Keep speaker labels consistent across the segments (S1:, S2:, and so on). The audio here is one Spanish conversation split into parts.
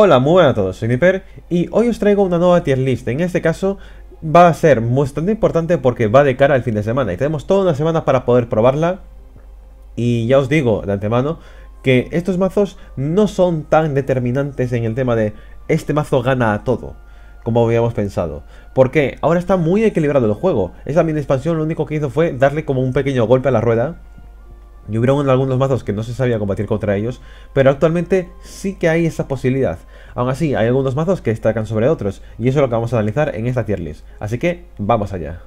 S1: Hola, muy buenas a todos, soy Nipper y hoy os traigo una nueva tier list. En este caso va a ser bastante importante porque va de cara al fin de semana y tenemos toda una semana para poder probarla. Y ya os digo de antemano que estos mazos no son tan determinantes en el tema de este mazo gana a todo como habíamos pensado. Porque ahora está muy equilibrado el juego. esa mini expansión lo único que hizo fue darle como un pequeño golpe a la rueda y hubieron algunos mazos que no se sabía combatir contra ellos, pero actualmente sí que hay esa posibilidad. Aún así, hay algunos mazos que destacan sobre otros, y eso es lo que vamos a analizar en esta tier list. Así que, vamos allá.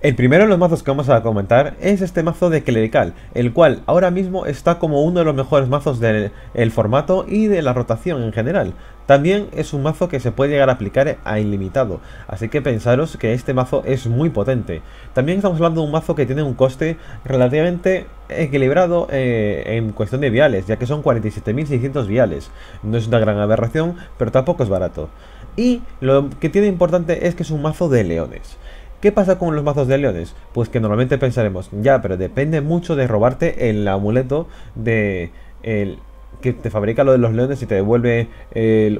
S1: El primero de los mazos que vamos a comentar es este mazo de Clerical, el cual ahora mismo está como uno de los mejores mazos del formato y de la rotación en general, también es un mazo que se puede llegar a aplicar a ilimitado, así que pensaros que este mazo es muy potente. También estamos hablando de un mazo que tiene un coste relativamente equilibrado eh, en cuestión de viales, ya que son 47.600 viales. No es una gran aberración, pero tampoco es barato. Y lo que tiene importante es que es un mazo de leones. ¿Qué pasa con los mazos de leones? Pues que normalmente pensaremos, ya, pero depende mucho de robarte el amuleto de el que te fabrica lo de los leones y te devuelve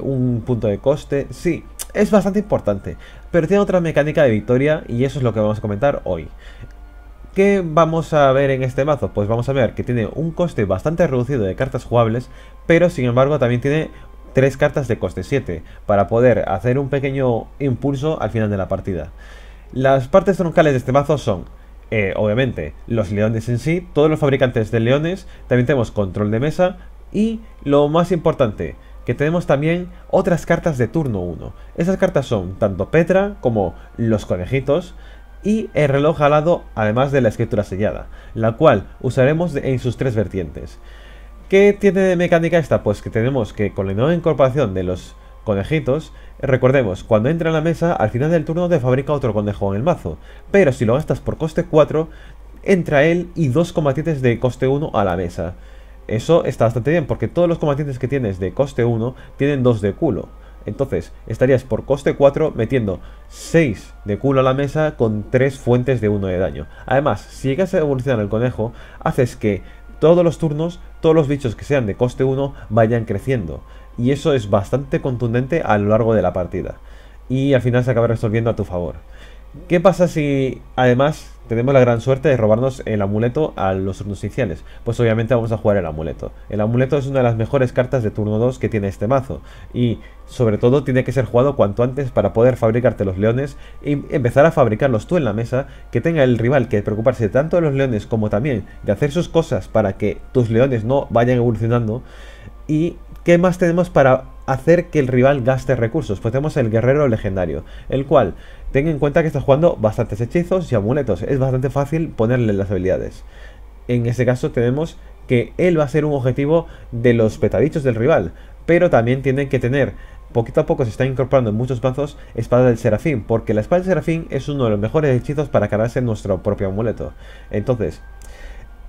S1: un punto de coste. Sí, es bastante importante, pero tiene otra mecánica de victoria y eso es lo que vamos a comentar hoy. ¿Qué vamos a ver en este mazo? Pues vamos a ver que tiene un coste bastante reducido de cartas jugables, pero sin embargo también tiene tres cartas de coste 7 para poder hacer un pequeño impulso al final de la partida. Las partes troncales de este mazo son eh, obviamente, los leones en sí, todos los fabricantes de leones, también tenemos control de mesa, y lo más importante, que tenemos también otras cartas de turno 1. Esas cartas son tanto Petra como los conejitos y el reloj alado, además de la escritura sellada, la cual usaremos en sus tres vertientes. ¿Qué tiene de mecánica esta? Pues que tenemos que con la nueva incorporación de los conejitos, recordemos, cuando entra en la mesa, al final del turno te fabrica otro conejo en el mazo, pero si lo gastas por coste 4, entra él y dos combatientes de coste 1 a la mesa. Eso está bastante bien, porque todos los combatientes que tienes de coste 1 tienen 2 de culo. Entonces, estarías por coste 4 metiendo 6 de culo a la mesa con 3 fuentes de 1 de daño. Además, si llegas a evolucionar el conejo, haces que todos los turnos, todos los bichos que sean de coste 1 vayan creciendo. Y eso es bastante contundente a lo largo de la partida. Y al final se acaba resolviendo a tu favor. ¿Qué pasa si además tenemos la gran suerte de robarnos el amuleto a los turnos iniciales, pues obviamente vamos a jugar el amuleto. El amuleto es una de las mejores cartas de turno 2 que tiene este mazo, y sobre todo tiene que ser jugado cuanto antes para poder fabricarte los leones y empezar a fabricarlos tú en la mesa, que tenga el rival que preocuparse tanto de los leones como también de hacer sus cosas para que tus leones no vayan evolucionando. ¿Y qué más tenemos para hacer que el rival gaste recursos. Pues tenemos el guerrero legendario, el cual, ten en cuenta que está jugando bastantes hechizos y amuletos. Es bastante fácil ponerle las habilidades. En este caso tenemos que él va a ser un objetivo de los petadichos del rival. Pero también tienen que tener poquito a poco se está incorporando en muchos mazos Espada del Serafín, porque la Espada del Serafín es uno de los mejores hechizos para cargarse en nuestro propio amuleto. Entonces,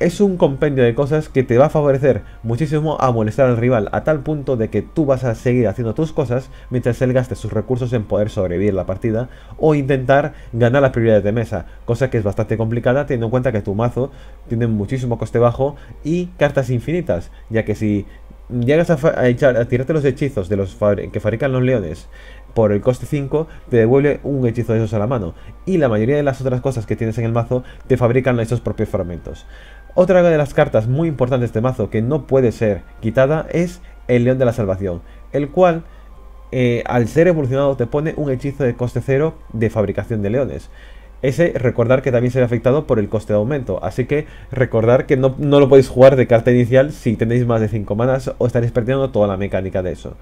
S1: es un compendio de cosas que te va a favorecer muchísimo a molestar al rival, a tal punto de que tú vas a seguir haciendo tus cosas mientras él gaste sus recursos en poder sobrevivir la partida o intentar ganar las prioridades de mesa, cosa que es bastante complicada teniendo en cuenta que tu mazo tiene muchísimo coste bajo y cartas infinitas, ya que si llegas a, echar, a tirarte los hechizos de los que fabrican los leones por el coste 5, te devuelve un hechizo de esos a la mano. Y la mayoría de las otras cosas que tienes en el mazo te fabrican esos propios fragmentos. Otra de las cartas muy importantes de este mazo que no puede ser quitada es el León de la Salvación, el cual eh, al ser evolucionado te pone un hechizo de coste cero de fabricación de leones. Ese recordar que también será afectado por el coste de aumento, así que recordar que no, no lo podéis jugar de carta inicial si tenéis más de 5 manas o estaréis perdiendo toda la mecánica de eso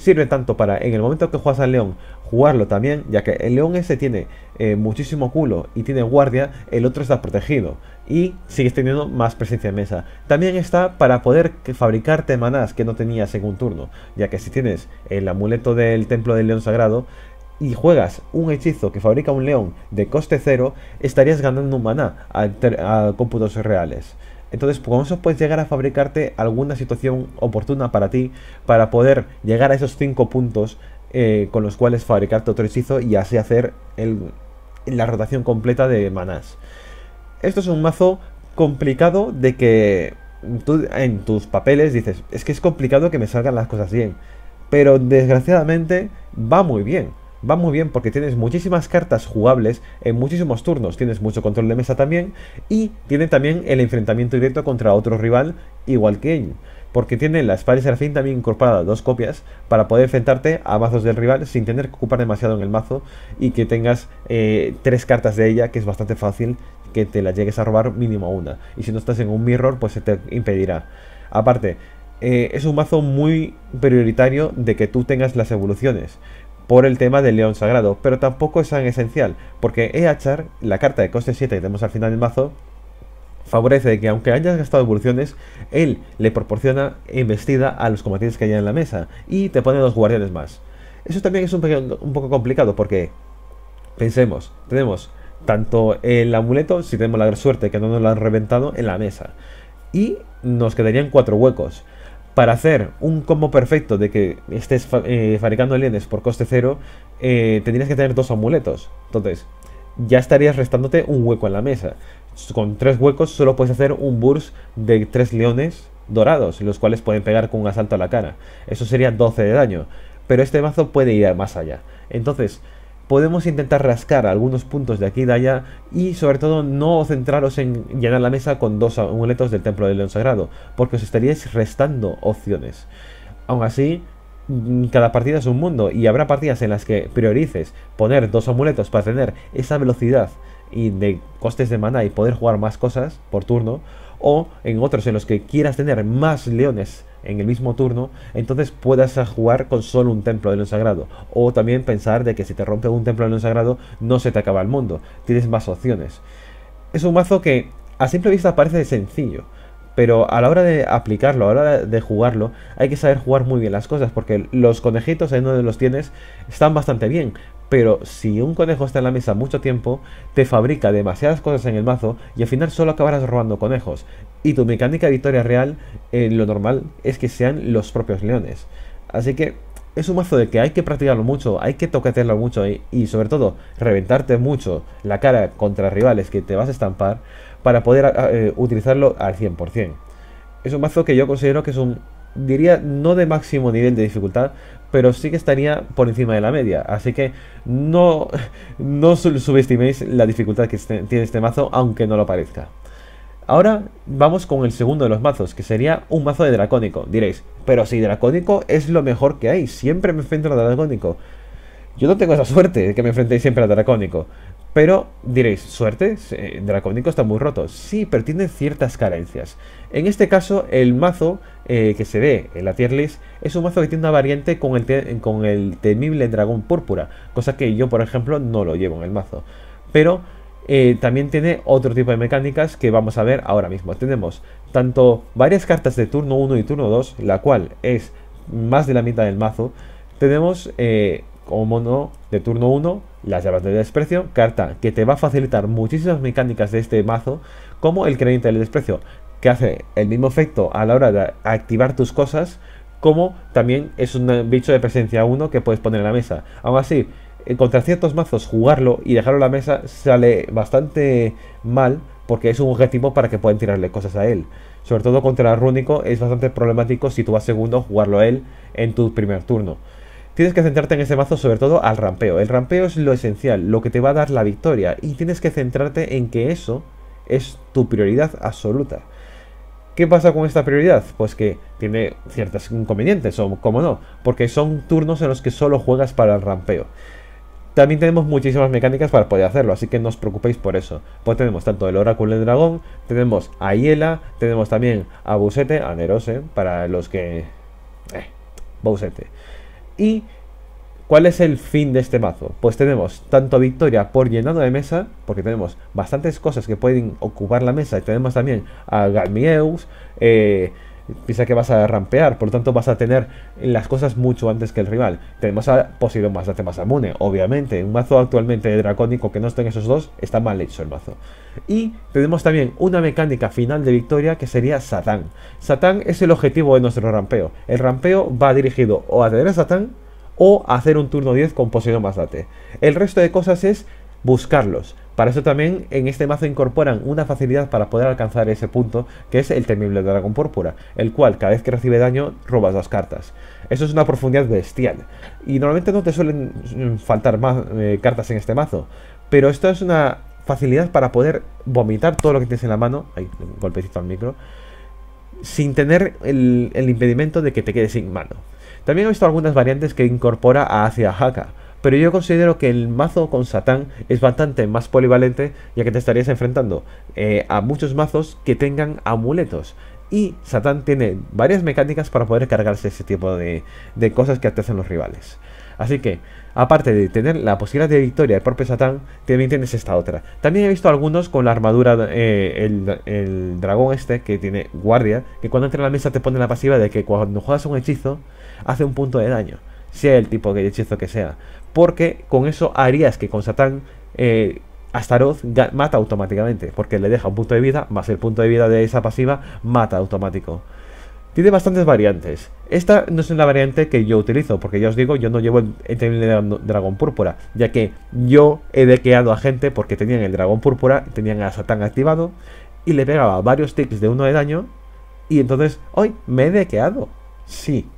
S1: sirve tanto para en el momento que juegas al león jugarlo también, ya que el león ese tiene eh, muchísimo culo y tiene guardia, el otro está protegido y sigues teniendo más presencia en mesa. También está para poder fabricarte manás que no tenías en un turno, ya que si tienes el amuleto del templo del león sagrado y juegas un hechizo que fabrica un león de coste cero, estarías ganando un maná a, a cómputos reales. Entonces, con eso puedes llegar a fabricarte alguna situación oportuna para ti, para poder llegar a esos 5 puntos eh, con los cuales fabricarte otro hechizo y así hacer la rotación completa de manás. Esto es un mazo complicado de que tú en tus papeles dices, es que es complicado que me salgan las cosas bien, pero desgraciadamente va muy bien va muy bien porque tienes muchísimas cartas jugables en muchísimos turnos, tienes mucho control de mesa también y tiene también el enfrentamiento directo contra otro rival igual que él. Porque tiene la espada serafín también incorporada dos copias para poder enfrentarte a mazos del rival sin tener que ocupar demasiado en el mazo y que tengas eh, tres cartas de ella, que es bastante fácil que te las llegues a robar mínimo una. Y si no estás en un mirror, pues se te impedirá. Aparte, eh, es un mazo muy prioritario de que tú tengas las evoluciones, por el tema del león sagrado, pero tampoco es tan esencial, porque Eachar, la carta de coste 7 que tenemos al final del mazo, favorece que aunque hayas gastado evoluciones, él le proporciona embestida a los combatientes que hay en la mesa y te pone dos guardianes más. Eso también es un, un poco complicado porque, pensemos, tenemos tanto el amuleto, si tenemos la suerte que no nos lo han reventado, en la mesa. Y nos quedarían cuatro huecos para hacer un combo perfecto de que estés eh, fabricando leones por coste cero, eh, tendrías que tener dos amuletos. Entonces, ya estarías restándote un hueco en la mesa. Con tres huecos solo puedes hacer un burst de tres leones dorados, los cuales pueden pegar con un asalto a la cara. Eso sería 12 de daño. Pero este mazo puede ir más allá. Entonces, podemos intentar rascar algunos puntos de aquí y de allá y sobre todo no centraros en llenar la mesa con dos amuletos del Templo del León Sagrado, porque os estaríais restando opciones. Aún así, mm, cada partida es un mundo y habrá partidas en las que priorices poner dos amuletos para tener esa velocidad y de costes de mana y poder jugar más cosas por turno, o en otros en los que quieras tener más leones en el mismo turno, entonces puedas jugar con solo un templo de león sagrado. O también pensar de que si te rompe un templo de león sagrado no se te acaba el mundo, tienes más opciones. Es un mazo que a simple vista parece sencillo, pero a la hora de aplicarlo, a la hora de jugarlo, hay que saber jugar muy bien las cosas, porque los conejitos ahí de los tienes están bastante bien, pero si un conejo está en la mesa mucho tiempo, te fabrica demasiadas cosas en el mazo y al final solo acabarás robando conejos. Y tu mecánica de victoria real, en eh, lo normal es que sean los propios leones. Así que es un mazo de que hay que practicarlo mucho, hay que toquetearlo mucho y, sobre todo reventarte mucho la cara contra rivales que te vas a estampar para poder ah, eh, utilizarlo al 100%. Es un mazo que yo considero que es un, diría, no de máximo nivel de dificultad, pero sí que estaría por encima de la media. Así que no, no subestiméis la dificultad que este, tiene este mazo, aunque no lo parezca. Ahora vamos con el segundo de los mazos, que sería un mazo de dracónico. Diréis, pero si dracónico es lo mejor que hay, siempre me enfrento a dracónico. Yo no tengo esa suerte de que me enfrentéis siempre a dracónico. Pero diréis, suerte, Dracónico está muy roto. Sí, pero tiene ciertas carencias. En este caso, el mazo eh, que se ve en la tier list es un mazo que tiene una variante con el, temible dragón púrpura, cosa que yo, por ejemplo, no lo llevo en el mazo. Pero eh, también tiene otro tipo de mecánicas que vamos a ver ahora mismo. Tenemos tanto varias cartas de turno 1 y turno 2, la cual es más de la mitad del mazo. Tenemos eh, como no, de turno 1, las llaves del desprecio, carta que te va a facilitar muchísimas mecánicas de este mazo, como el creyente del desprecio, que hace el mismo efecto a la hora de activar tus cosas, como también es un bicho de presencia 1 que puedes poner en la mesa. Aún así, eh, contra ciertos mazos, jugarlo y dejarlo en la mesa sale bastante mal, porque es un objetivo para que puedan tirarle cosas a él. Sobre todo contra el Rúnico es bastante problemático si tú vas segundo jugarlo a él en tu primer turno. Tienes que centrarte en ese mazo sobre todo al rampeo. El rampeo es lo esencial, lo que te va a dar la victoria. Y tienes que centrarte en que eso es tu prioridad absoluta. ¿Qué pasa con esta prioridad? Pues que tiene ciertos inconvenientes, o como no, porque son turnos en los que solo juegas para el rampeo. También tenemos muchísimas mecánicas para poder hacerlo, así que no os preocupéis por eso. Pues tenemos tanto el oráculo del dragón, tenemos a Hiela, tenemos también a Busete, a Nerose, para los que... Eh, Busete. ¿Y cuál es el fin de este mazo? Pues tenemos tanto victoria por llenado de mesa, porque tenemos bastantes cosas que pueden ocupar la mesa, y tenemos también a Galmieus, eh, piensa que vas a rampear, por lo tanto vas a tener las cosas mucho antes que el rival. Tenemos a Poseidon más más Amune, obviamente. Un mazo actualmente dracónico que no estén esos dos, está mal hecho el mazo. Y tenemos también una mecánica final de victoria que sería Satán. Satán es el objetivo de nuestro rampeo. El rampeo va dirigido o a tener a Satán o a hacer un turno 10 con posición más late. El resto de cosas es buscarlos. Para eso también en este mazo incorporan una facilidad para poder alcanzar ese punto, que es el temible dragón púrpura, el cual cada vez que recibe daño robas las cartas. Eso es una profundidad bestial. Y normalmente no te suelen mm, faltar más eh, cartas en este mazo, pero esto es una facilidad para poder vomitar todo lo que tienes en la mano. un golpecito al micro. Sin tener el, impedimento de que te quedes sin mano. También he visto algunas variantes que incorpora a Haka, pero yo considero que el mazo con Satán es bastante más polivalente, ya que te estarías enfrentando eh, a muchos mazos que tengan amuletos. Y Satán tiene varias mecánicas para poder cargarse ese tipo de, de cosas que te hacen los rivales. Así que, aparte de tener la posibilidad de victoria propio Satán, también tienes esta otra. También he visto algunos con la armadura, eh, el, dragón este que tiene guardia, que cuando entra en la mesa te pone la pasiva de que cuando juegas un hechizo, hace un punto de daño, sea el tipo de hechizo que sea. Porque con eso harías que con Satán... Eh, Astaroth mata automáticamente, porque le deja un punto de vida, más el punto de vida de esa pasiva mata automático. Tiene bastantes variantes. Esta no es la variante que yo utilizo, porque ya os digo, yo no llevo el, dragón púrpura, ya que yo he dequeado a gente porque tenían el dragón púrpura, tenían a Satán activado, y le pegaba varios ticks de uno de daño, y entonces, hoy me he dequeado. Sí.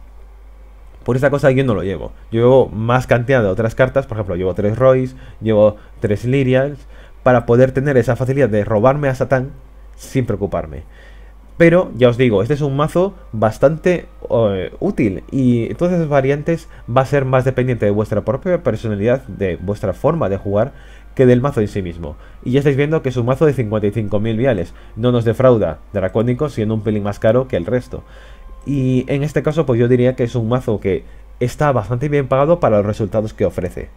S1: Por esta cosa yo no lo llevo. Yo llevo más cantidad de otras cartas, por ejemplo, llevo tres Royce, llevo tres Lyrians para poder tener esa facilidad de robarme a Satán sin preocuparme. Pero ya os digo, este es un mazo bastante eh, útil y todas esas variantes va a ser más dependiente de vuestra propia personalidad, de vuestra forma de jugar, que del mazo en sí mismo. Y ya estáis viendo que es un mazo de 55.000 viales, no nos defrauda, dracónico siendo un pelín más caro que el resto. Y en este caso pues yo diría que es un mazo que está bastante bien pagado para los resultados que ofrece.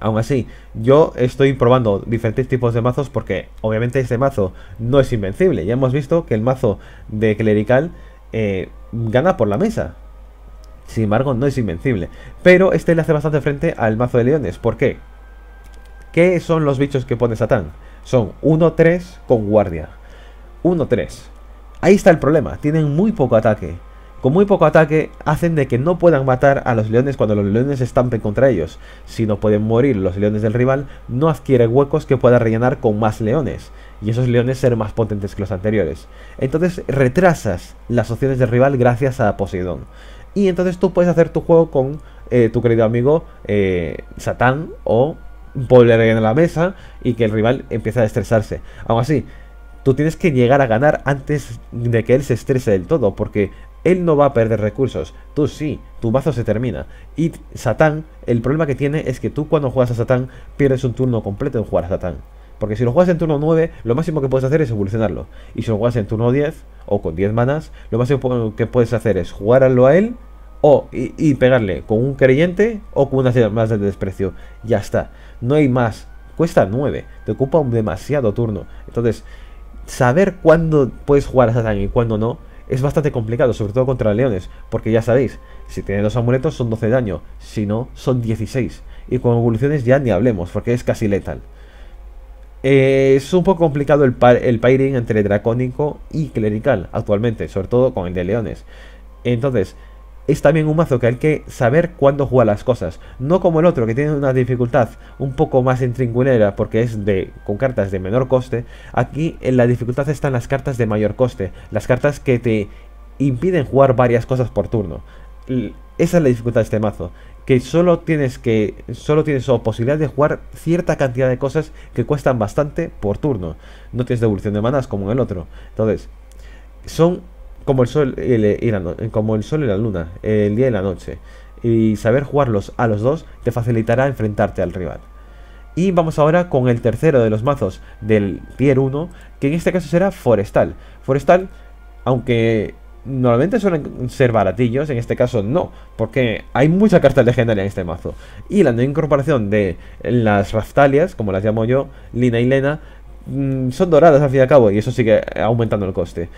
S1: Aún así, yo estoy probando diferentes tipos de mazos porque obviamente este mazo no es invencible. Ya hemos visto que el mazo de clerical eh, gana por la mesa. Sin embargo, no es invencible. Pero este le hace bastante frente al mazo de leones. ¿Por qué? ¿Qué son los bichos que pone Satán? Son 1-3 con guardia. 1-3. Ahí está el problema. Tienen muy poco ataque con muy poco ataque hacen de que no puedan matar a los leones cuando los leones estampen contra ellos. Si no pueden morir los leones del rival, no adquiere huecos que pueda rellenar con más leones, y esos leones ser más potentes que los anteriores. Entonces retrasas las opciones del rival gracias a Poseidón. Y entonces tú puedes hacer tu juego con eh, tu querido amigo eh, Satán o volver en la mesa y que el rival empiece a estresarse. Aún así, tú tienes que llegar a ganar antes de que él se estrese del todo, porque él no va a perder recursos. Tú sí, tu mazo se termina. Y Satán, el problema que tiene es que tú cuando juegas a Satán pierdes un turno completo en jugar a Satán. Porque si lo juegas en turno 9, lo máximo que puedes hacer es evolucionarlo. Y si lo juegas en turno 10, o con 10 manas, lo máximo que puedes hacer es jugarlo a él o, y, pegarle con un creyente o con unas más de desprecio. Ya está. No hay más. Cuesta 9. Te ocupa un demasiado turno. Entonces, saber cuándo puedes jugar a Satán y cuándo no es bastante complicado, sobre todo contra leones, porque ya sabéis, si tiene dos amuletos son 12 de daño, si no, son 16. Y con evoluciones ya ni hablemos, porque es casi letal. Eh, es un poco complicado el, el pairing entre dracónico y clerical actualmente, sobre todo con el de leones. Entonces, es también un mazo que hay que saber cuándo jugar las cosas. No como el otro, que tiene una dificultad un poco más intrincunera porque es de con cartas de menor coste. Aquí en eh, la dificultad están las cartas de mayor coste. Las cartas que te impiden jugar varias cosas por turno. Esa es la dificultad de este mazo. Que solo tienes que. Solo tienes posibilidad de jugar cierta cantidad de cosas que cuestan bastante por turno. No tienes devolución de manas como en el otro. Entonces, son como el sol eh, y, la, eh, como el sol y la luna, el día y la noche. Y saber jugarlos a los dos te facilitará enfrentarte al rival. Y vamos ahora con el tercero de los mazos del tier 1, que en este caso será Forestal. Forestal, aunque normalmente suelen ser baratillos, en este caso no, porque hay mucha carta legendaria en este mazo. Y la no incorporación de las Raftalias, como las llamo yo, Lina y Lena, mm, son doradas al fin y al cabo, y eso sigue aumentando el coste.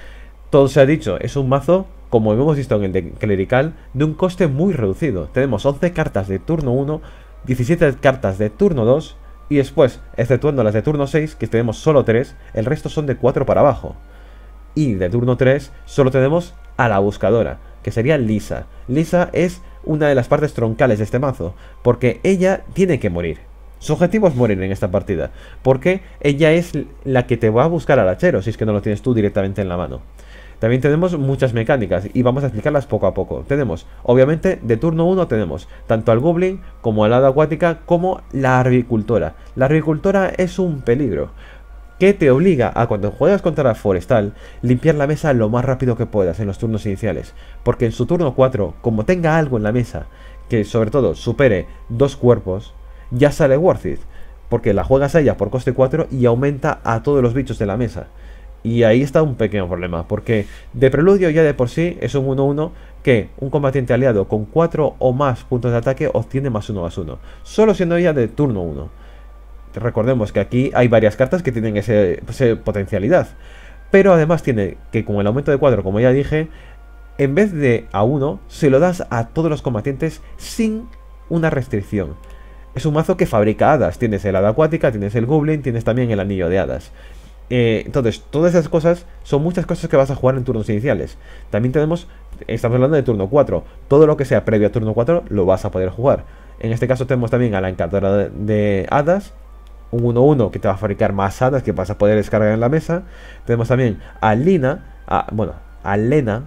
S1: Todo se ha dicho, es un mazo, como hemos visto en el de clerical, de un coste muy reducido. Tenemos 11 cartas de turno 1, 17 cartas de turno 2 y después, exceptuando las de turno 6, que tenemos solo 3, el resto son de 4 para abajo. Y de turno 3 solo tenemos a la buscadora, que sería Lisa. Lisa es una de las partes troncales de este mazo, porque ella tiene que morir. Su objetivo es morir en esta partida, porque ella es la que te va a buscar al hachero si es que no lo tienes tú directamente en la mano. También tenemos muchas mecánicas y vamos a explicarlas poco a poco. Tenemos, obviamente, de turno 1 tenemos tanto al Goblin como al hada acuática como la agricultora. La agricultora es un peligro que te obliga a cuando juegas contra la forestal limpiar la mesa lo más rápido que puedas en los turnos iniciales. Porque en su turno 4, como tenga algo en la mesa que sobre todo supere dos cuerpos, ya sale worth it. Porque la juegas a ella por coste 4 y aumenta a todos los bichos de la mesa. Y ahí está un pequeño problema, porque de preludio ya de por sí es un 1-1 que un combatiente aliado con 4 o más puntos de ataque obtiene más 1 1, solo siendo ya de turno 1. Recordemos que aquí hay varias cartas que tienen ese, esa potencialidad, pero además tiene que con el aumento de 4, como ya dije, en vez de a 1, se lo das a todos los combatientes sin una restricción. Es un mazo que fabrica hadas. Tienes el hada acuática, tienes el goblin, tienes también el anillo de hadas. Eh, entonces, todas esas cosas son muchas cosas que vas a jugar en turnos iniciales. También tenemos, estamos hablando de turno 4. Todo lo que sea previo a turno 4 lo vas a poder jugar. En este caso tenemos también a la encantadora de, hadas. Un 1-1 que te va a fabricar más hadas que vas a poder descargar en la mesa. Tenemos también a Lina, a, bueno, a Lena,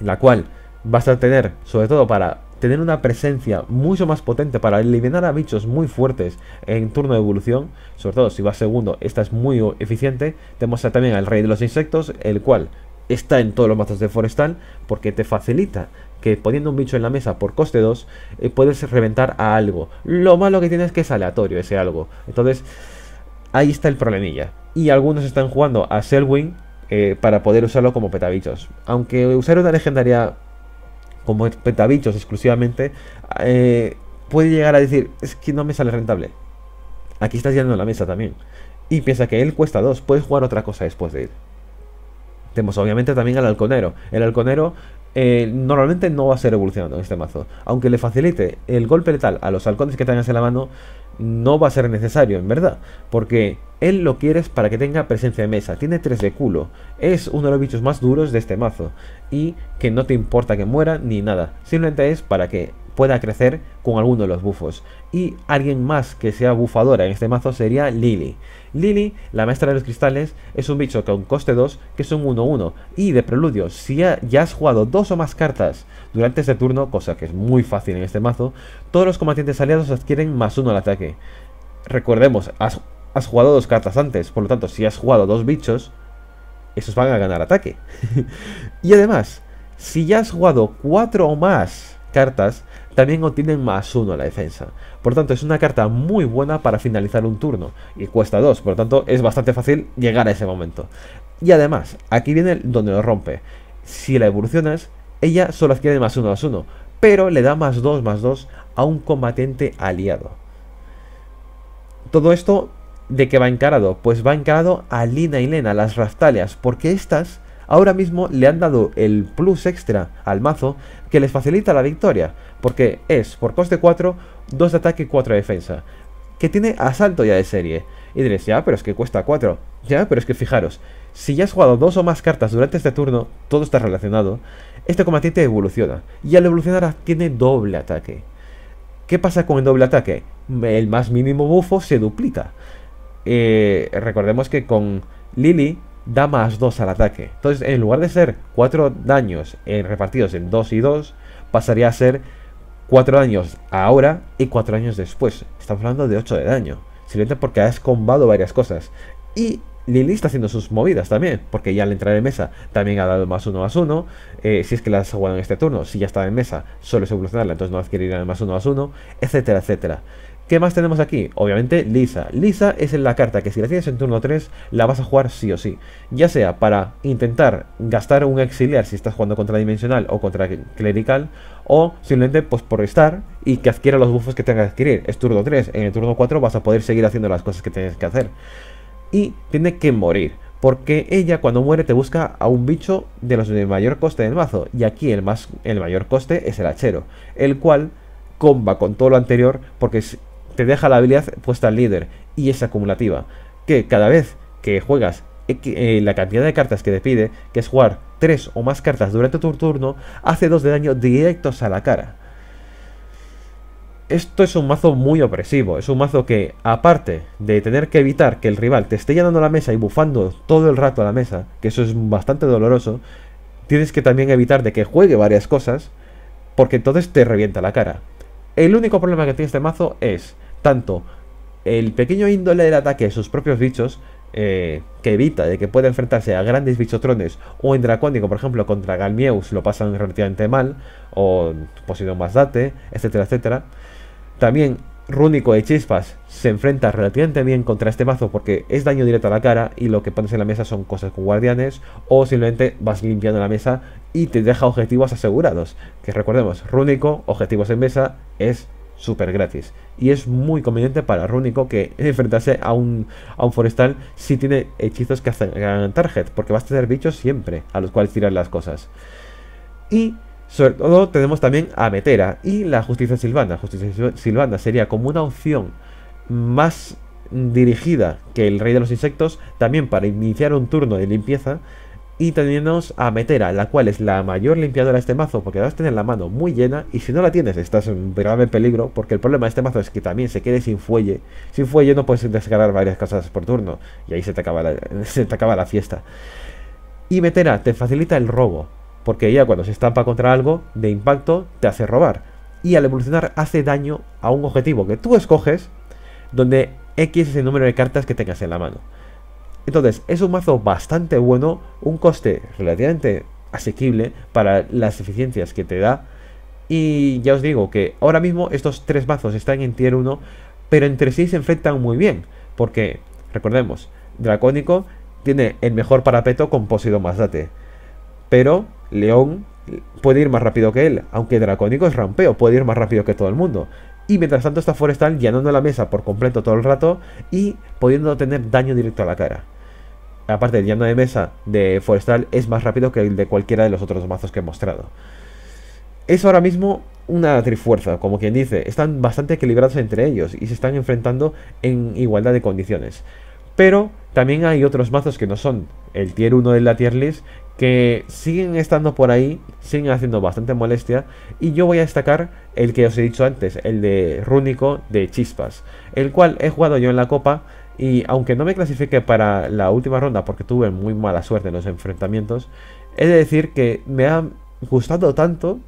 S1: la cual vas a tener, sobre todo para tener una presencia mucho más potente para eliminar a bichos muy fuertes en turno de evolución, sobre todo si va segundo, esta es muy eficiente. Tenemos también al rey de los insectos, el cual está en todos los mazos de forestal porque te facilita que poniendo un bicho en la mesa por coste 2 eh, puedes reventar a algo. Lo malo que tiene es que es aleatorio ese algo. Entonces, ahí está el problemilla. Y algunos están jugando a Selwyn eh, para poder usarlo como petabichos. Aunque usar una legendaria como petabichos exclusivamente, eh, puede llegar a decir, es que no me sale rentable. Aquí estás llenando la mesa también. Y piensa que él cuesta dos, puedes jugar otra cosa después de ir Tenemos obviamente también al halconero. El halconero eh, normalmente no va a ser evolucionado en este mazo. Aunque le facilite el golpe letal a los halcones que tengas en la mano, no va a ser necesario, en verdad. Porque él lo quieres para que tenga presencia de mesa. Tiene 3 de culo. Es uno de los bichos más duros de este mazo. Y que no te importa que muera ni nada. Simplemente es para que pueda crecer con alguno de los bufos. Y alguien más que sea bufadora en este mazo sería Lily. Lily, la maestra de los cristales, es un bicho con coste 2 que es un 1-1. Y de preludio, si ya, has jugado dos o más cartas durante este turno, cosa que es muy fácil en este mazo, todos los combatientes aliados adquieren más 1 al ataque. Recordemos, has, has jugado dos cartas antes, por lo tanto, si has jugado dos bichos, esos van a ganar ataque. y además, si ya has jugado cuatro o más cartas, también obtienen más uno a la defensa. Por tanto, es una carta muy buena para finalizar un turno. Y cuesta dos, por lo tanto, es bastante fácil llegar a ese momento. Y además, aquí viene donde lo rompe. Si la evolucionas, ella solo adquiere más uno más uno. Pero le da más dos más dos a un combatiente aliado. Todo esto ¿De qué va encarado? Pues va encarado a Lina y Lena, las Raftalias, porque estas ahora mismo le han dado el plus extra al mazo que les facilita la victoria porque es por coste 4, 2 de ataque y 4 de defensa, que tiene asalto ya de serie. Y diréis, ya, pero es que cuesta 4. Ya, pero es que fijaros, si ya has jugado dos o más cartas durante este turno, todo está relacionado, este combatiente evoluciona, y al evolucionar tiene doble ataque. ¿Qué pasa con el doble ataque? El más mínimo bufo se duplica. Eh, recordemos que con Lily da más 2 al ataque. Entonces, en lugar de ser 4 daños repartidos en 2 y 2, pasaría a ser 4 daños ahora y 4 años después. Estamos hablando de 8 de daño. Simplemente porque ha escombado varias cosas. Y Lili está haciendo sus movidas también, porque ya al entrar en mesa también ha dado más uno más uno. Eh, si es que la has jugado en este turno, si ya estaba en mesa, solo es evolucionarla, entonces no adquirirá más uno más uno, etcétera, etcétera. ¿Qué más tenemos aquí? Obviamente Lisa. Lisa es la carta que si la tienes en turno 3 la vas a jugar sí o sí. Ya sea para intentar gastar un exiliar si estás jugando contra dimensional o contra clerical o simplemente pues por estar y que adquiera los buffos que tenga que adquirir. Es turno 3, en el turno 4 vas a poder seguir haciendo las cosas que tienes que hacer. Y tiene que morir, porque ella cuando muere te busca a un bicho de los de mayor coste del mazo, y aquí el, más, el mayor coste es el hachero, el cual comba con todo lo anterior porque te deja la habilidad puesta al líder y es acumulativa, que cada vez que juegas eh, eh, la cantidad de cartas que te pide, que es jugar 3 o más cartas durante tu turno, hace 2 de daño directos a la cara. Esto es un mazo muy opresivo, es un mazo que, aparte de tener que evitar que el rival te esté llenando la mesa y bufando todo el rato a la mesa, que eso es bastante doloroso, tienes que también evitar de que juegue varias cosas, porque entonces te revienta la cara. El único problema que tiene este mazo es tanto el pequeño índole del ataque de sus propios bichos, eh, que evita de que pueda enfrentarse a grandes bichotrones o en Dracónico, por ejemplo, contra Galmieus lo pasan relativamente mal, o más date, etcétera, etcétera. También Rúnico de Chispas se enfrenta relativamente bien contra este mazo porque es daño directo a la cara y lo que pones en la mesa son cosas con guardianes o simplemente vas limpiando la mesa y te deja objetivos asegurados. Que recordemos, Rúnico, objetivos en mesa, es súper gratis. Y es muy conveniente para Rúnico que enfrentarse a un, a un forestal si tiene hechizos que hagan target, porque vas a tener bichos siempre a los cuales tirar las cosas. Y sobre todo tenemos también a Metera y la Justicia Silvana. Justicia Silvana sería como una opción más dirigida que el Rey de los Insectos, también para iniciar un turno de limpieza y tenemos a Metera, la cual es la mayor limpiadora de este mazo porque vas a tener la mano muy llena y si no la tienes estás en grave peligro porque el problema de este mazo es que también se quede sin fuelle. Sin fuelle no puedes descargar varias casas por turno y ahí se te acaba la, se te acaba la fiesta. Y Metera te facilita el robo porque ella cuando se estampa contra algo de impacto te hace robar y al evolucionar hace daño a un objetivo que tú escoges donde X es el número de cartas que tengas en la mano. Entonces, es un mazo bastante bueno, un coste relativamente asequible para las eficiencias que te da. Y ya os digo que ahora mismo estos tres mazos están en tier 1, pero entre sí se enfrentan muy bien. Porque, recordemos, Dracónico tiene el mejor parapeto con Posido más date. Pero León puede ir más rápido que él, aunque Dracónico es rampeo, puede ir más rápido que todo el mundo. Y mientras tanto está Forestal llenando la mesa por completo todo el rato y pudiendo tener daño directo a la cara aparte el llano de mesa de Forestal es más rápido que el de cualquiera de los otros mazos que he mostrado. Es ahora mismo una trifuerza, como quien dice, están bastante equilibrados entre ellos y se están enfrentando en igualdad de condiciones. Pero también hay otros mazos que no son el tier 1 de la tier list que siguen estando por ahí, siguen haciendo bastante molestia. Y yo voy a destacar el que os he dicho antes, el de Rúnico de Chispas, el cual he jugado yo en la copa y aunque no me clasifique para la última ronda porque tuve muy mala suerte en los enfrentamientos, He de decir que me ha gustado tanto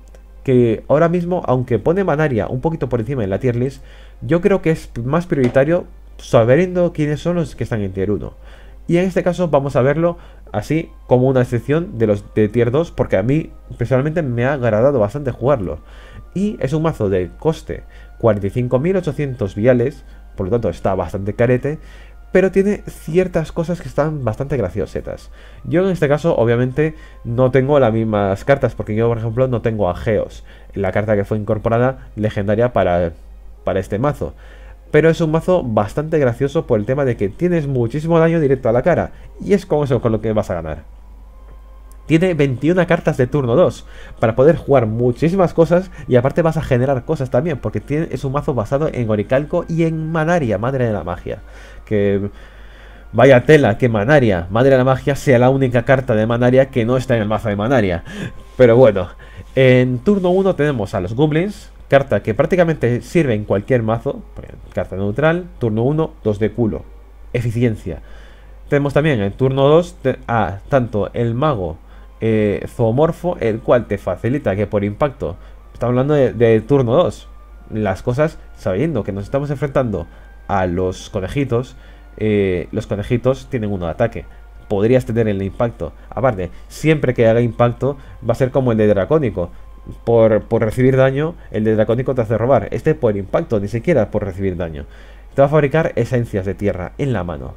S1: que ahora mismo, aunque pone Manaria un poquito por encima en la tier list, yo creo que es más prioritario sabiendo quiénes son los que están en tier 1. Y en este caso vamos a verlo así como una excepción de los de tier 2 porque a mí personalmente me ha agradado bastante jugarlo. Y es un mazo de coste 45.800 viales por lo tanto, está bastante carete, pero tiene ciertas cosas que están bastante graciosetas. Yo en este caso, obviamente, no tengo las mismas cartas, porque yo, por ejemplo, no tengo a Geos, la carta que fue incorporada legendaria para, para este mazo. Pero es un mazo bastante gracioso por el tema de que tienes muchísimo daño directo a la cara, y es con eso con lo que vas a ganar tiene 21 cartas de turno 2 para poder jugar muchísimas cosas y aparte vas a generar cosas también porque es un mazo basado en Oricalco y en Manaria, Madre de la Magia. Que vaya tela, que Manaria, Madre de la Magia sea la única carta de Manaria que no está en el mazo de Manaria. Pero bueno, en turno 1 tenemos a los Goblins, carta que prácticamente sirve en cualquier mazo, pues, carta neutral, turno 1, 2 de culo, eficiencia. Tenemos también en turno 2 a tanto el mago eh, zoomorfo, el cual te facilita que por impacto, estamos hablando de, turno 2, las cosas sabiendo que nos estamos enfrentando a los conejitos, eh, los conejitos tienen uno de ataque. Podrías tener el impacto. Aparte, siempre que haga impacto va a ser como el de Dracónico. Por, por recibir daño, el de Dracónico te hace robar. Este por impacto, ni siquiera por recibir daño. Te va a fabricar esencias de tierra en la mano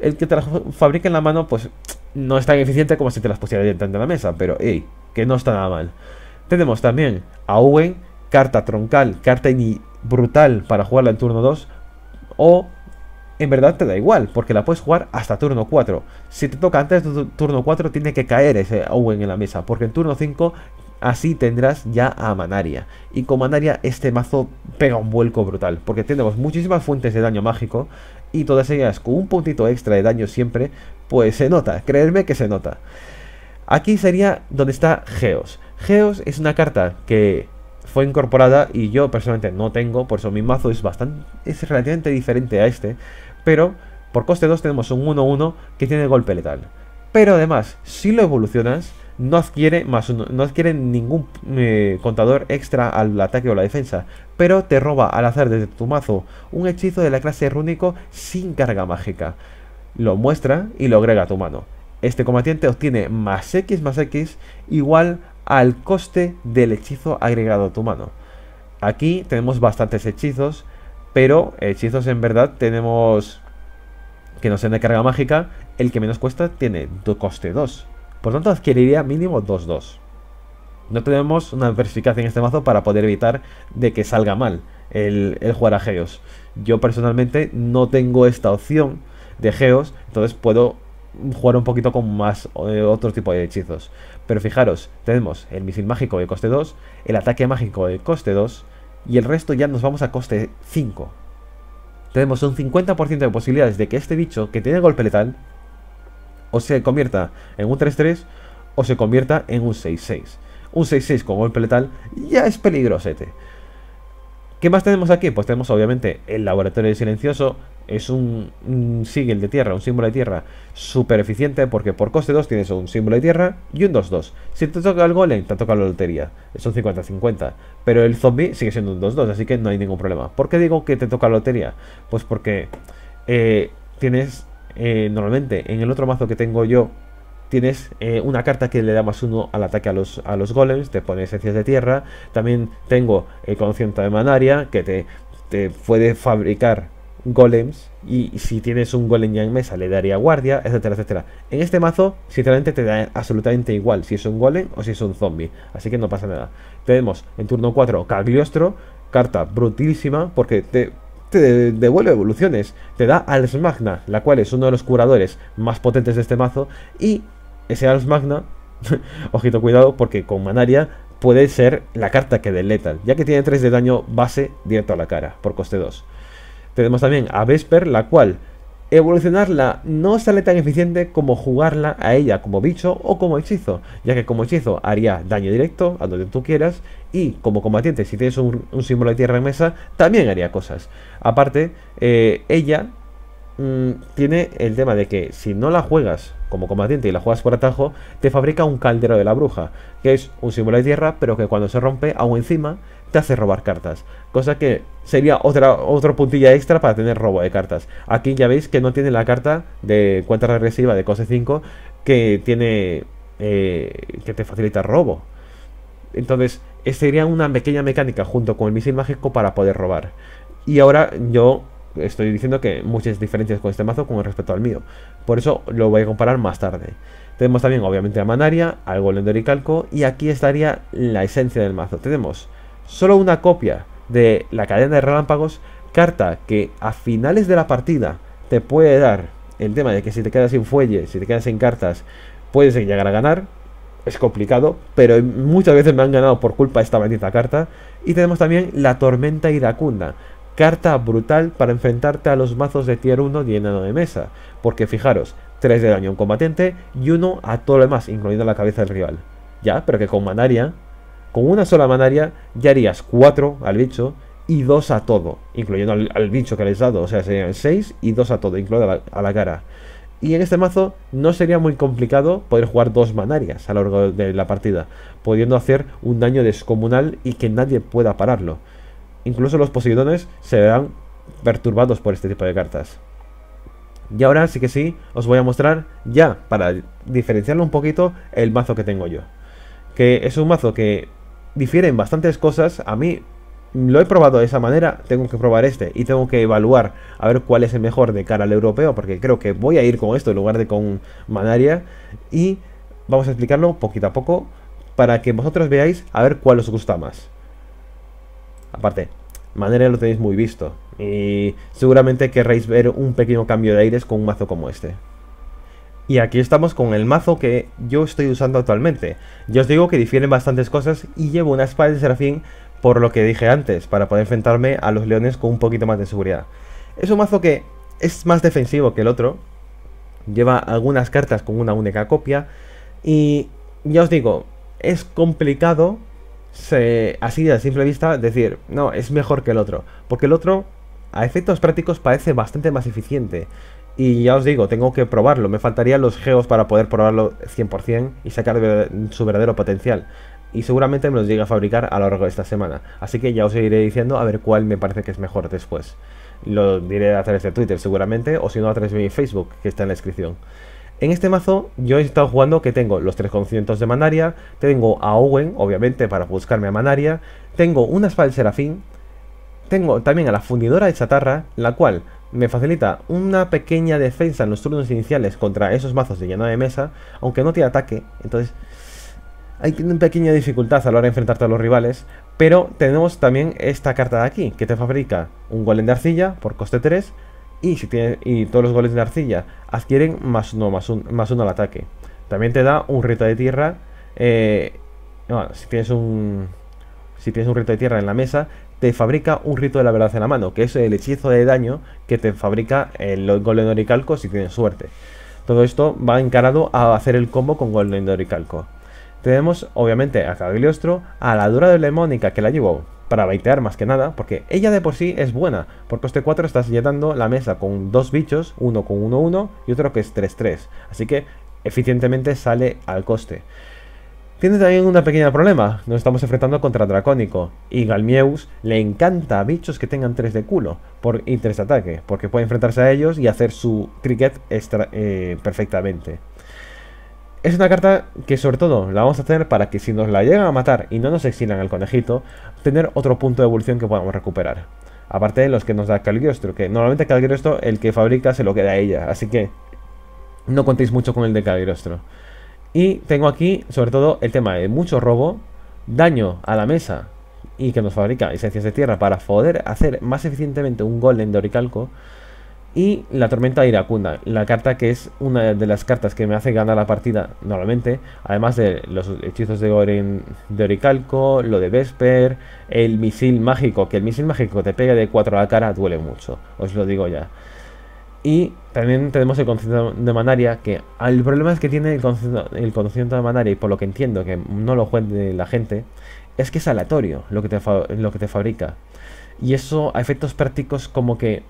S1: el que te las fabrica en la mano, pues no es tan eficiente como si te las pusiera directamente en la mesa, pero hey, que no está nada mal. Tenemos también a Owen, carta troncal, carta y brutal para jugarla en turno 2, o en verdad te da igual, porque la puedes jugar hasta turno 4. Si te toca antes de turno 4, tiene que caer ese Owen en la mesa, porque en turno 5 así tendrás ya a Manaria. Y con Manaria este mazo pega un vuelco brutal, porque tenemos muchísimas fuentes de daño mágico, y todas ellas con un puntito extra de daño siempre, pues se nota, creedme que se nota. Aquí sería donde está Geos. Geos es una carta que fue incorporada y yo personalmente no tengo, por eso mi mazo es bastante es relativamente diferente a este, pero por coste 2 tenemos un 1-1 que tiene golpe letal. Pero además, si lo evolucionas, no adquiere, más no ningún eh, contador extra al ataque o la defensa, pero te roba al azar desde tu mazo un hechizo de la clase rúnico sin carga mágica. Lo muestra y lo agrega a tu mano. Este combatiente obtiene más X más X igual al coste del hechizo agregado a tu mano. Aquí tenemos bastantes hechizos, pero hechizos en verdad tenemos que no sean de carga mágica. El que menos cuesta tiene coste 2. Por tanto, adquiriría mínimo 2-2. No tenemos una diversificación en este mazo para poder evitar de que salga mal el, el jugar a Geos. Yo personalmente no tengo esta opción de Geos, entonces puedo jugar un poquito con más eh, otro tipo de hechizos. Pero fijaros, tenemos el misil mágico de coste 2, el ataque mágico de coste 2 y el resto ya nos vamos a coste 5. Tenemos un 50% de posibilidades de que este bicho que tiene golpe letal o se convierta en un 3-3 o se convierta en un 6-6. Un 6-6 con golpe letal ya es peligrosete. ¿Qué más tenemos aquí? Pues tenemos obviamente el laboratorio silencioso. Es un, sigil de tierra, un símbolo de tierra súper eficiente porque por coste 2 tienes un símbolo de tierra y un 2-2. Si te toca el golem, te toca la lotería. Es un 50-50. Pero el zombie sigue siendo un 2-2, así que no hay ningún problema. ¿Por qué digo que te toca la lotería? Pues porque eh, tienes eh, normalmente en el otro mazo que tengo yo tienes eh, una carta que le da más uno al ataque a los, a los golems, te pone esencias de tierra. También tengo el eh, concierto de manaria que te, puede fabricar golems y si tienes un golem ya en mesa le daría guardia, etcétera, etcétera. En este mazo, sinceramente, te da absolutamente igual si es un golem o si es un zombie, así que no pasa nada. Tenemos en turno 4 Cagliostro, carta brutísima porque te te devuelve evoluciones, te da Als Magna, la cual es uno de los curadores más potentes de este mazo, y ese Als Magna, ojito cuidado, porque con Manaria puede ser la carta que letal ya que tiene 3 de daño base directo a la cara, por coste 2. Tenemos también a Vesper, la cual Evolucionarla no sale tan eficiente como jugarla a ella como bicho o como hechizo, ya que como hechizo haría daño directo a donde tú quieras y como combatiente, si tienes un, símbolo de tierra en mesa, también haría cosas. Aparte, eh, ella mm, tiene el tema de que si no la juegas como combatiente y la juegas por atajo, te fabrica un caldero de la bruja, que es un símbolo de tierra, pero que cuando se rompe, aún encima te hace robar cartas. Cosa que sería otra, puntilla extra para tener robo de cartas. Aquí ya veis que no tiene la carta de cuenta regresiva de cose 5 que tiene... Eh, que te facilita robo. Entonces, eh, sería una pequeña mecánica junto con el misil mágico para poder robar. Y ahora yo estoy diciendo que muchas diferencias con este mazo con respecto al mío. Por eso lo voy a comparar más tarde. Tenemos también obviamente a Manaria, al Golem de calco, y aquí estaría la esencia del mazo. Tenemos solo una copia de la cadena de relámpagos, carta que a finales de la partida te puede dar el tema de que si te quedas sin fuelle, si te quedas sin cartas, puedes llegar a ganar. Es complicado, pero muchas veces me han ganado por culpa de esta bendita carta. Y tenemos también la Tormenta Iracunda, carta brutal para enfrentarte a los mazos de tier 1 llenado de mesa. Porque fijaros, 3 de daño a un combatiente y 1 a todo lo demás, incluyendo la cabeza del rival. Ya, pero que con Manaria con una sola manaria ya harías 4 al bicho y 2 a todo, incluyendo al, bicho que le has dado. O sea, serían 6 y 2 a todo, incluido a la, cara. Y en este mazo no sería muy complicado poder jugar dos manarias a lo largo de la partida, pudiendo hacer un daño descomunal y que nadie pueda pararlo. Incluso los Poseidones se verán perturbados por este tipo de cartas. Y ahora sí que sí, os voy a mostrar ya, para diferenciarlo un poquito, el mazo que tengo yo. Que es un mazo que difieren bastantes cosas. A mí lo he probado de esa manera, tengo que probar este y tengo que evaluar a ver cuál es el mejor de cara al europeo, porque creo que voy a ir con esto en lugar de con Manaria. Y vamos a explicarlo poquito a poco para que vosotros veáis a ver cuál os gusta más. Aparte, Manaria lo tenéis muy visto y seguramente querréis ver un pequeño cambio de aires con un mazo como este. Y aquí estamos con el mazo que yo estoy usando actualmente. Yo os digo que difieren bastantes cosas y llevo una espada de serafín por lo que dije antes, para poder enfrentarme a los leones con un poquito más de seguridad. Es un mazo que es más defensivo que el otro, lleva algunas cartas con una única copia y ya os digo, es complicado así a simple vista decir, no, es mejor que el otro, porque el otro a efectos prácticos parece bastante más eficiente. Y ya os digo, tengo que probarlo. Me faltarían los geos para poder probarlo 100% y sacar su verdadero potencial. Y seguramente me los llegue a fabricar a lo largo de esta semana. Así que ya os iré diciendo a ver cuál me parece que es mejor después. Lo diré a través de Twitter seguramente, o si no a través de mi Facebook, que está en la descripción. En este mazo yo he estado jugando que tengo los tres conciertos de Manaria, tengo a Owen, obviamente, para buscarme a Manaria, tengo una espada de Serafín, tengo también a la fundidora de chatarra, la cual me facilita una pequeña defensa en los turnos iniciales contra esos mazos de lleno de mesa, aunque no tiene ataque, entonces hay una pequeña dificultad a la hora de enfrentarte a los rivales, pero tenemos también esta carta de aquí, que te fabrica un golem de arcilla por coste 3, y, si tiene, y todos los golems de arcilla adquieren más uno más, más uno al ataque. También te da un rito de tierra, eh, si tienes un... Si tienes un rito de tierra en la mesa, te fabrica un rito de la verdad en la mano, que es el hechizo de daño que te fabrica el Golden Oricalco si tienes suerte. Todo esto va encarado a hacer el combo con Golden Oricalco. Tenemos obviamente a Cagliostro, a la dura de Lemónica que la llevo para baitear más que nada, porque ella de por sí es buena. Por coste 4 estás llenando la mesa con dos bichos, uno con 1-1 y otro que es 3-3. Así que eficientemente sale al coste. Tiene también un pequeño problema, nos estamos enfrentando contra Dracónico, y Galmieus le encanta a bichos que tengan 3 de culo por, y 3 de ataque, porque puede enfrentarse a ellos y hacer su cricket eh, perfectamente. Es una carta que sobre todo la vamos a tener para que si nos la llegan a matar y no nos exilan al conejito, tener otro punto de evolución que podamos recuperar. Aparte de los que nos da Calgriostro, que normalmente Calgriostro el que fabrica se lo queda a ella, así que no contéis mucho con el de Calgriostro. Y tengo aquí, sobre todo, el tema de mucho robo, daño a la mesa y que nos fabrica esencias de tierra para poder hacer más eficientemente un golden de oricalco. Y la tormenta iracunda, la carta que es una de las cartas que me hace ganar la partida normalmente, además de los hechizos de, de oricalco, lo de Vesper, el misil mágico, que el misil mágico te pega de 4 a la cara duele mucho, os lo digo ya. Y también tenemos el concepto de manaria, que el problema es que tiene el conocimiento, de manaria, y por lo que entiendo que no lo juegue la gente, es que es aleatorio lo que te, lo que te fabrica. Y eso a efectos prácticos como que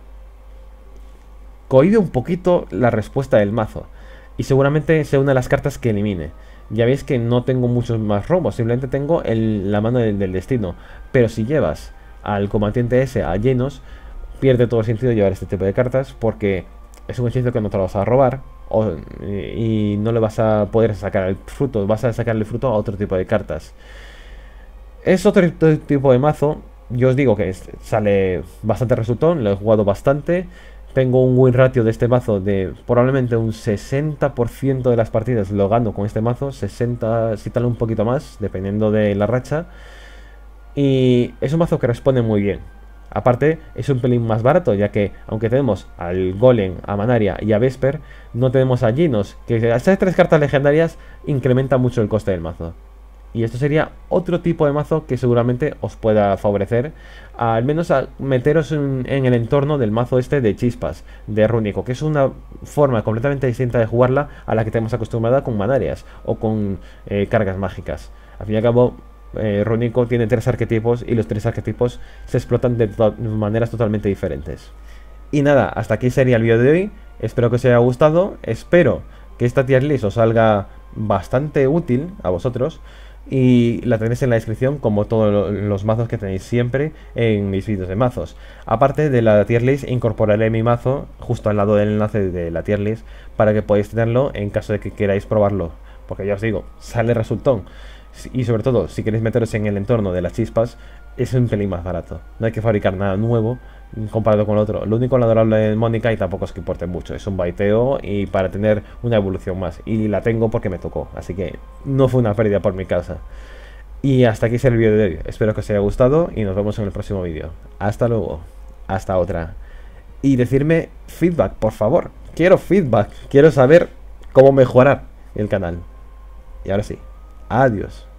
S1: cohibe un poquito la respuesta del mazo. Y seguramente sea una de las cartas que elimine. Ya veis que no tengo muchos más robos, simplemente tengo la mano del, destino. Pero si llevas al combatiente ese a llenos, pierde todo el sentido llevar este tipo de cartas porque es un ejercicio que no te lo vas a robar y no le vas a poder sacar el fruto, vas a sacarle fruto a otro tipo de cartas. Es otro tipo de mazo, yo os digo que sale bastante resultón, lo he jugado bastante, tengo un win ratio de este mazo de probablemente un 60% de las partidas lo gano con este mazo, 60, si tal un poquito más, dependiendo de la racha. Y es un mazo que responde muy bien. Aparte, es un pelín más barato, ya que aunque tenemos al Golem, a Manaria y a Vesper, no tenemos a Genos, que estas tres cartas legendarias incrementa mucho el coste del mazo. Y esto sería otro tipo de mazo que seguramente os pueda favorecer, al menos a meteros en, el entorno del mazo este de chispas, de rúnico, que es una forma completamente distinta de jugarla a la que tenemos acostumbrada con manarias o con eh, cargas mágicas. Al fin y al cabo, eh, tiene tres arquetipos y los tres arquetipos se explotan de maneras totalmente diferentes. Y nada, hasta aquí sería el vídeo de hoy. Espero que os haya gustado. Espero que esta tier list os salga bastante útil a vosotros. Y la tenéis en la descripción como todos los mazos que tenéis siempre en mis vídeos de mazos. Aparte de la tier list, incorporaré mi mazo justo al lado del enlace de la tier list para que podáis tenerlo en caso de que queráis probarlo. Porque ya os digo, sale resultón y sobre todo si queréis meteros en el entorno de las chispas, es un pelín más barato. No hay que fabricar nada nuevo comparado con el otro. Lo único adorable de Mónica y tampoco es que importe mucho, es un baiteo y para tener una evolución más. Y la tengo porque me tocó, así que no fue una pérdida por mi casa Y hasta aquí es el vídeo de hoy. Espero que os haya gustado y nos vemos en el próximo vídeo. Hasta luego. Hasta otra. Y decirme feedback, por favor. Quiero feedback. Quiero saber cómo mejorar el canal. Y ahora sí. Adiós.